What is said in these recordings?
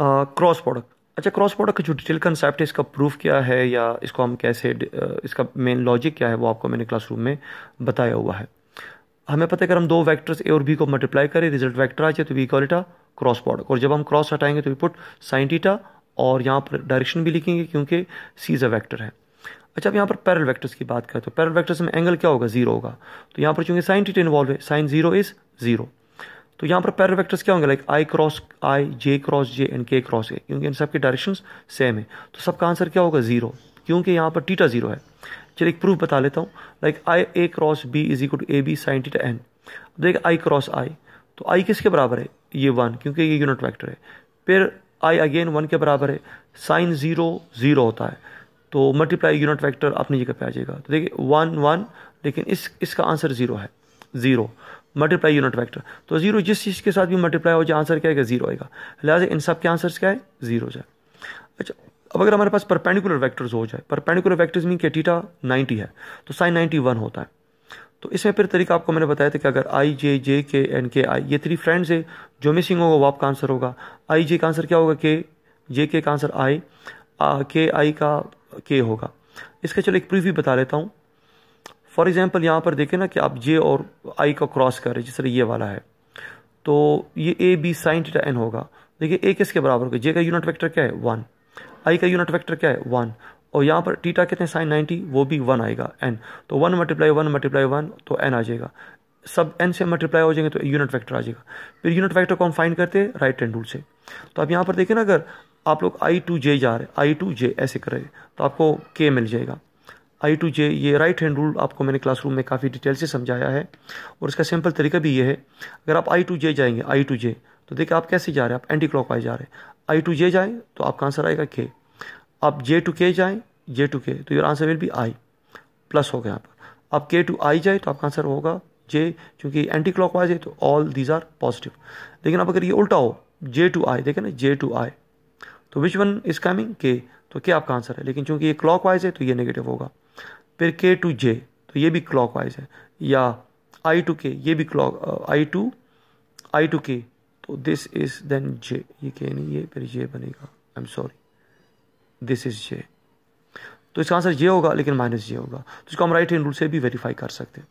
cross product अच्छा cross product का जो डिटेल कंसेप्ट है इसका प्रूफ क्या है या इसको हम कैसे इसका मेन लॉजिक क्या है वो आपको मैंने क्लासरूम में बताया हुआ है हमें पता है अगर हम दो वैक्टर्स ए और बी को मल्टीप्लाई करें रिजल्ट वैक्टर आ जाए तो वी कॉलिटा क्रॉस प्रोडक्ट और जब हम क्रॉस हटाएंगे तो वी पुट साइन टीटा और यहाँ पर डायरेक्शन भी लिखेंगे क्योंकि सी इज़ अ वैक्टर है अच्छा अब यहाँ पर पैरल वैक्टर्स की बात करें तो पैरल वैक्टर्स में एंगल क्या होगा जीरो होगा तो यहाँ पर चूंकि साइन टीटा इन्वॉल्व है साइन जीरो इज़ जीरो तो यहाँ पर पैरल वेक्टर्स क्या होंगे like i cross i j cross j and k cross a क्योंकि इन सब के डायरेक्शंस सेम है तो सबका आंसर क्या होगा जीरो क्योंकि यहाँ पर टीटा जीरो है चलिए एक प्रूफ बता लेता हूँ like i a cross b is equal to a b sine theta n देख आई क्रॉस आई तो आई किसके बराबर है ये वन क्योंकि ये यूनिट वैक्टर है फिर आई अगेन वन के बराबर है साइन जीरो जीरो होता है तो मल्टीप्लाई यूनिट वैक्टर अपनी जगह पर आ जाएगा तो देखिए वन वन लेकिन इस इसका आंसर ज़ीरो है ज़ीरो मल्टीप्लाई यूनिट वेक्टर तो जीरो जिस चीज़ के साथ भी मल्टीप्लाई हो जाए आंसर क्या है जीरो आएगा लिहाजा इन सब के आंसर क्या है जीरो जाए अच्छा अब अगर हमारे पास परपेंडिकुलर वेक्टर्स हो जाए परपेंडिकुलर वेक्टर्स मीन के टीटा 90 है तो साइन 91 होता है तो इसमें फिर तरीका आपको मैंने बताया था कि अगर आई जे जे के एंड के आई ये थ्री फ्रेंड्स है जो मिसिंग होगा वो आपका आंसर होगा आई जे का आंसर क्या होगा के जे के का आंसर आई के आई का के होगा इसका चलो एक प्रूफ भी बता लेता हूँ फॉर एग्ज़ाम्पल यहाँ पर देखें ना कि आप जे और आई का क्रॉस करें जिस तरह ये वाला है तो ये a b sine theta n होगा देखिए ए किसके बराबर होगा जे का यूनिट वेक्टर क्या है वन आई का यूनिट वेक्टर क्या है वन और यहाँ पर टीटा कितने साइन नाइन्टी वो भी वन आएगा एन तो one multiply one multiply one तो एन आ जाएगा सब एन से मल्टीप्लाई हो जाएंगे तो यूनिट वैक्टर आ जाएगा फिर यूनिट वैक्टर को हम फाइन करते हैं राइट हैंड रूल से तो आप यहाँ पर देखें ना अगर आप लोग आई टू जे जा रहे आई टू जे ऐसे रहे तो आपको के मिल जाएगा आई टू जे ये राइट हैंड रूल आपको मैंने क्लासरूम में काफ़ी डिटेल से समझाया है और इसका सिंपल तरीका भी ये है अगर आप आई टू जे जाएंगे आई टू जे तो देखिए आप कैसे जा रहे हैं आप एंटी क्लॉक जा रहे हैं आई टू जे जाएँ तो आपका आंसर आएगा के आप जे टू के जाएँ जे टू के तो your answer will be i plus हो गया यहाँ पर आप के टू आई जाए तो आपका आंसर होगा जे क्योंकि एंटी क्लॉक वाइज है तो ऑल दीज आर पॉजिटिव लेकिन अब अगर ये उल्टा हो जे टू आई देखें ना जे टू आई तो विच वन इज कमिंग के तो क्या आपका आंसर है लेकिन चूंकि ये क्लॉक वाइज है तो ये नेगेटिव होगा फिर के टू जे तो ये भी क्लॉक वाइज है या आई टू के ये भी clock i two i two k तो दिस इज देन जे ये के नहीं ये फिर ये बनेगा I am sorry this is j तो इसका आंसर ये होगा लेकिन माइनस ये होगा तो इसको हम राइट हैंड रूल से भी वेरीफाई कर सकते हैं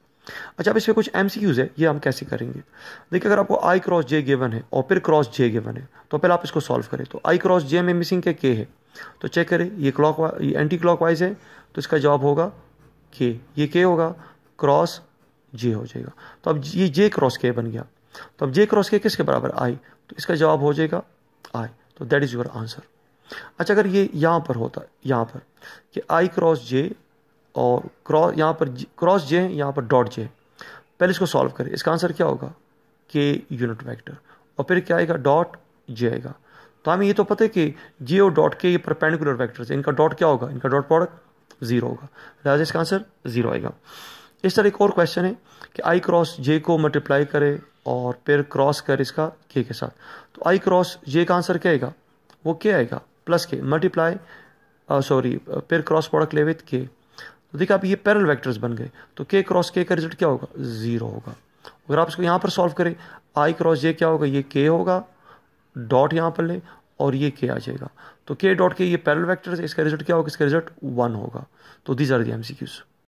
अच्छा अब इसमें कुछ एम है ये हम कैसे करेंगे देखिए अगर आपको आई क्रॉस जे गेवन है और फिर क्रॉस जे गेवन है तो पहले आप इसको सॉल्व करें तो आई क्रॉस जे में मिसिंग क्या के है तो चेक करें ये क्लॉक ये एंटी क्लॉक वाइज है तो इसका जवाब होगा के ये के होगा क्रॉस जे हो जाएगा तो अब ये जे क्रॉस के बन गया तो अब जे क्रॉस के किसके बराबर आई तो इसका जवाब हो जाएगा आई तो दैट इज़ योर आंसर अच्छा अगर ये यहाँ पर होता यहाँ पर कि आई क्रॉस जे और क्रॉस यहाँ पर क्रॉस जे यहाँ पर डॉट जे पहले इसको सॉल्व करें इसका आंसर क्या होगा के यूनिट वेक्टर और फिर क्या आएगा डॉट जे आएगा तो हमें ये तो पता है कि जे और डॉट के ये परपेंडिकुलर है इनका डॉट क्या होगा इनका डॉट प्रोडक्ट जीरो होगा लिहाजा इसका आंसर जीरो आएगा इस तरह एक और क्वेश्चन है कि आई क्रॉस जे को मल्टीप्लाई करे और फिर क्रॉस कर इसका के के साथ तो आई क्रॉस जे का आंसर क्या आएगा वो के आएगा प्लस के मल्टीप्लाई सॉरी फिर क्रॉस प्रोडक्ट ले विथ के तो देखिए आप ये पैरल वेक्टर्स बन गए तो के क्रॉस के का रिजल्ट क्या होगा ज़ीरो होगा अगर आप इसको यहाँ पर सॉल्व करें आई क्रॉस जे क्या होगा ये के होगा डॉट यहाँ पर लें और ये के आ जाएगा तो के डॉट के ये पैरल वेक्टर्स इसका रिजल्ट क्या होगा इसका रिजल्ट वन होगा तो these are the M C queues